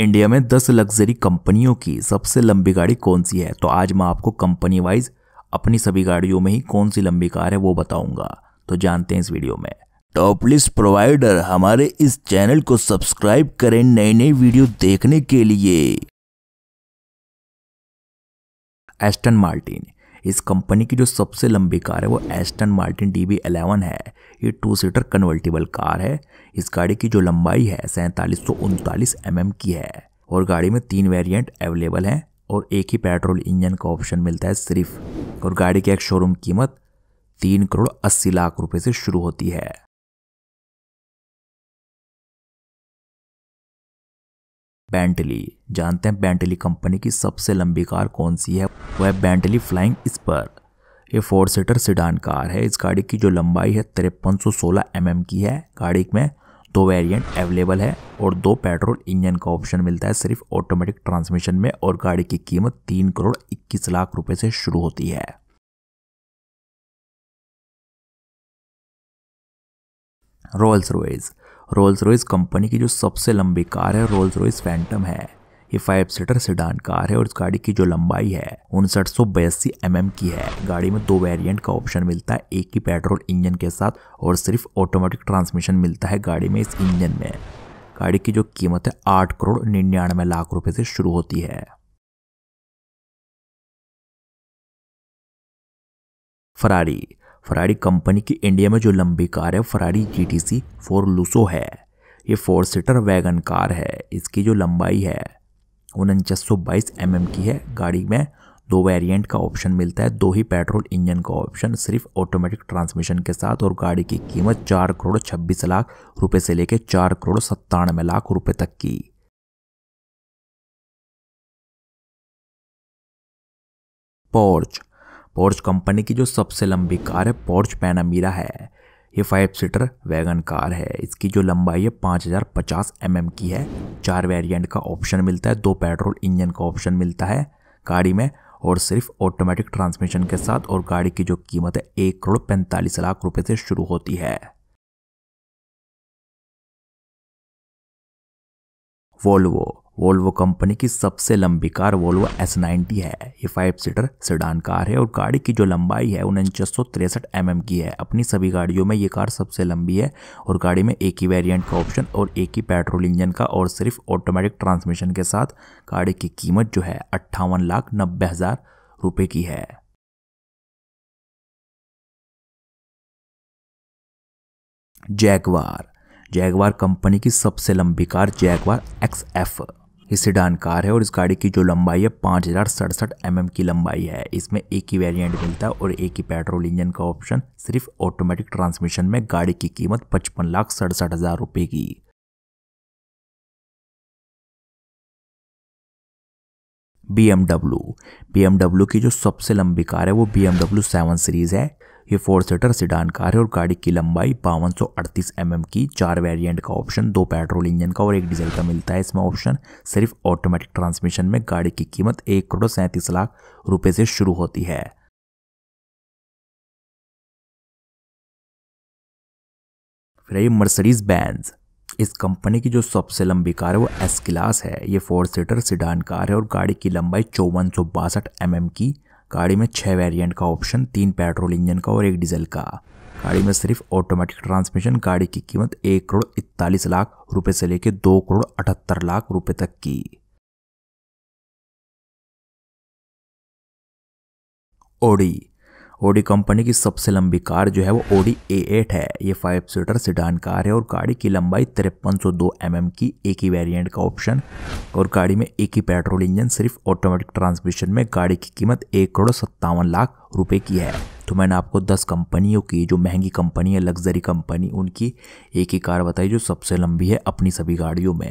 India में 10 luxury कंपनियों की सबसे लंबी गाड़ी कौन सी है तो आज मैं आपको कंपनी वाइज अपनी सभी गाड़ियों में ही कौन सी लंबी कार है वो बताऊंगा तो जानते हैं इस वीडियो में टॉप लिस्ट प्रोवाइडर हमारे इस चैनल को सब्सक्राइब करें नई नई वीडियो देखने के लिए एस्टन मार्टिन इस कंपनी की जो सबसे लंबी कार है वो Aston Martin D B eleven है ये टू सीटर कन्वर्टेबल कार है इस गाड़ी की जो लंबाई है सैंतालीस सौ उनतालीस एम एम की है और गाड़ी में तीन वेरिएंट अवेलेबल हैं और एक ही पेट्रोल इंजन का ऑप्शन मिलता है सिर्फ और गाड़ी की एक शोरूम कीमत तीन करोड़ अस्सी लाख रुपए से शुरू होती है बेंटली जानते हैं बेंटली कंपनी की सबसे लंबी कार कौन सी है वह है बेंटली फ्लाइंग स्पर ये फोर सीटर सिडान कार है इस गाड़ी की जो लंबाई है तिरपन सौ सोलह एम की है गाड़ी में दो वेरिएंट अवेलेबल है और दो पेट्रोल इंजन का ऑप्शन मिलता है सिर्फ ऑटोमेटिक ट्रांसमिशन में और गाड़ी की कीमत तीन करोड़ इक्कीस लाख रुपए से शुरू होती है Rolls Royce Rolls Royce company की जो सबसे लंबी कार है रोल्स रॉयस फैंटम है ये फाइव सीटर सीडान कार है और इस गाड़ी की जो लंबाई है उनसठ सौ बयासी एम की है गाड़ी में दो वेरिएंट का ऑप्शन मिलता है एक ही पेट्रोल इंजन के साथ और सिर्फ ऑटोमेटिक ट्रांसमिशन मिलता है गाड़ी में इस इंजन में गाड़ी की जो कीमत है आठ करोड़ निन्यानवे लाख रुपए से शुरू होती है फरारी फरारी कंपनी की इंडिया में जो लंबी कार है Ferrari G T C four Lusso है ये फोर सीटर वैगन कार है इसकी जो लंबाई है उनचास सौ बाईस एम mm एम की है गाड़ी में दो वेरिएंट का ऑप्शन मिलता है दो ही पेट्रोल इंजन का ऑप्शन सिर्फ ऑटोमेटिक ट्रांसमिशन के साथ और गाड़ी की कीमत चार करोड़ छब्बीस लाख रुपए से लेकर चार करोड़ सत्तानवे लाख रुपए तक की पोर्च पोर्च कंपनी की जो सबसे लंबी कार है पोर्च पैनामीरा है ये फाइव सीटर वैगन कार है इसकी जो लंबाई है 5050 mm की है चार वेरिएंट का ऑप्शन मिलता है दो पेट्रोल इंजन का ऑप्शन मिलता है गाड़ी में और सिर्फ ऑटोमेटिक ट्रांसमिशन के साथ और गाड़ी की जो कीमत है एक करोड़ पैंतालीस लाख रुपए से शुरू होती है वोल्वो वोल्वो कंपनी की सबसे लंबी कार वोल्वो एस नाइन्टी है ये फाइव सीटर सेडान कार है और गाड़ी की जो लंबाई है उनचास सौ तिरसठ एम की है अपनी सभी गाड़ियों में ये कार सबसे लंबी है और गाड़ी में एक ही वेरिएंट का ऑप्शन और एक ही पेट्रोल इंजन का और सिर्फ ऑटोमेटिक ट्रांसमिशन के साथ गाड़ी की कीमत जो है अट्ठावन लाख नब्बे हज़ार रुपये की है जैगवार जैगवार कंपनी की सबसे लंबी कार जैगवार एक्स एफ ये सिडान कार है और इस गाड़ी की जो लंबाई है पाँच हज़ार सड़सठ एम की लंबाई है इसमें एक ही वेरिएंट मिलता है और एक ही पेट्रोल इंजन का ऑप्शन सिर्फ ऑटोमेटिक ट्रांसमिशन में गाड़ी की कीमत पचपन लाख सड़सठ हज़ार रुपये की B M W B M W की जो सबसे लंबी कार है वो B M W seven series है ये फोर सीटर सिडान कार है और गाड़ी की लंबाई बावन सौ mm की चार वेरियंट का ऑप्शन दो पेट्रोल इंजन का और एक डीजल का मिलता है इसमें ऑप्शन सिर्फ ऑटोमेटिक ट्रांसमिशन में गाड़ी की कीमत एक करोड़ सैंतीस लाख रुपये से शुरू होती है फिर ये मर्सडीज बैंस इस कंपनी की जो सबसे लंबी कार है वो एस क्लास है ये फोर सीटर सिडान कार है और गाड़ी की लंबाई चौवन सौ बासठ एम की गाड़ी में छह वेरिएंट का ऑप्शन तीन पेट्रोल इंजन का और एक डीजल का गाड़ी में सिर्फ ऑटोमेटिक ट्रांसमिशन गाड़ी की कीमत एक करोड़ इकतालीस लाख रुपए से लेकर दो करोड़ अठहत्तर लाख रुपए तक की ओडी ओडी कंपनी की सबसे लंबी कार जो है वो ओडी ए एट है ये फाइव सीटर सिडान कार है और गाड़ी की लंबाई तिरपन सौ दो एम एम की एक ही वेरिएंट का ऑप्शन और गाड़ी में एक ही पेट्रोल इंजन सिर्फ ऑटोमेटिक ट्रांसमिशन में गाड़ी की कीमत एक करोड़ सत्तावन लाख रुपए की है तो मैंने आपको दस कंपनियों की जो महंगी कंपनी है लग्जरी कंपनी उनकी एक ही कार बताई जो सबसे लंबी है अपनी सभी गाड़ियों में